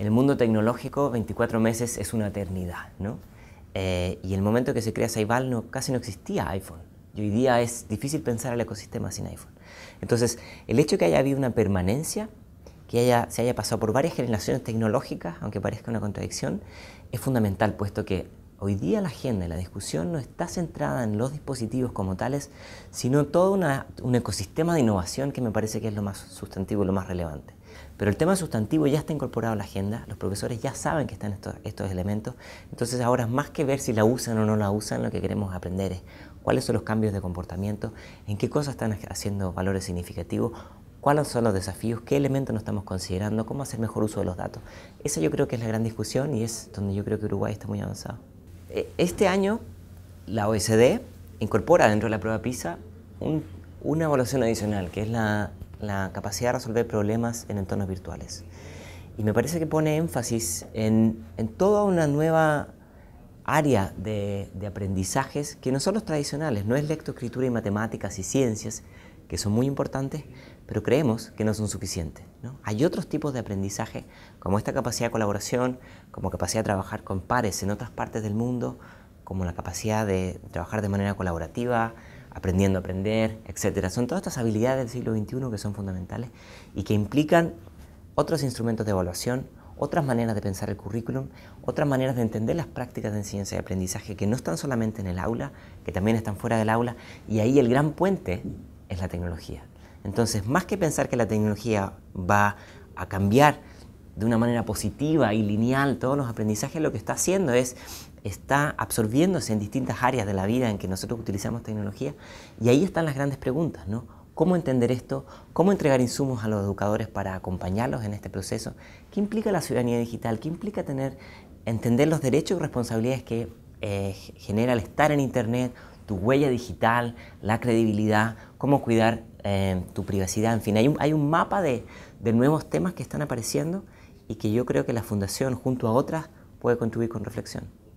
En el mundo tecnológico 24 meses es una eternidad, ¿no? Eh, y el momento que se crea Saibal no, casi no existía iPhone. Y hoy día es difícil pensar el ecosistema sin iPhone. Entonces, el hecho de que haya habido una permanencia, que se haya pasado por varias generaciones tecnológicas, aunque parezca una contradicción, es fundamental, puesto que hoy día la agenda y la discusión no está centrada en los dispositivos como tales, sino en todo un ecosistema de innovación que me parece que es lo más sustantivo y lo más relevante. Pero el tema sustantivo ya está incorporado a la agenda, los profesores ya saben que están estos, elementos, entonces ahora más que ver si la usan o no la usan, lo que queremos aprender es cuáles son los cambios de comportamiento, en qué cosas están haciendo valores significativos, cuáles son los desafíos, qué elementos no estamos considerando, cómo hacer mejor uso de los datos. Esa yo creo que es la gran discusión y es donde yo creo que Uruguay está muy avanzado. E-, este año la OECD incorpora dentro de la prueba PISA una evaluación adicional, que es la la capacidad de resolver problemas en entornos virtuales. Y me parece que pone énfasis en, toda una nueva área de, aprendizajes que no son los tradicionales, no es lectoescritura y matemáticas y ciencias, que son muy importantes, pero creemos que no son suficientes. Hay otros tipos de aprendizaje, como esta capacidad de colaboración, como capacidad de trabajar con pares en otras partes del mundo, como la capacidad de trabajar de manera colaborativa, aprendiendo a aprender, etcétera... Son todas estas habilidades del siglo XXI que son fundamentales y que implican otros instrumentos de evaluación, otras maneras de pensar el currículum, otras maneras de entender las prácticas de enseñanza y aprendizaje que no están solamente en el aula, que también están fuera del aula, y ahí el gran puente es la tecnología. Entonces, más que pensar que la tecnología va a cambiar de una manera positiva y lineal todos los aprendizajes, lo que está haciendo es, está absorbiéndose en distintas áreas de la vida en que nosotros utilizamos tecnología. Y ahí están las grandes preguntas, ¿no? ¿Cómo entender esto? ¿Cómo entregar insumos a los educadores para acompañarlos en este proceso? ¿Qué implica la ciudadanía digital? ¿Qué implica tener, entender los derechos y responsabilidades que eh, genera el estar en Internet, tu huella digital, la credibilidad, cómo cuidar eh, tu privacidad? En fin, hay un, hay un mapa de, de nuevos temas que están apareciendo y que yo creo que la Fundación, junto a otras, puede contribuir con reflexión.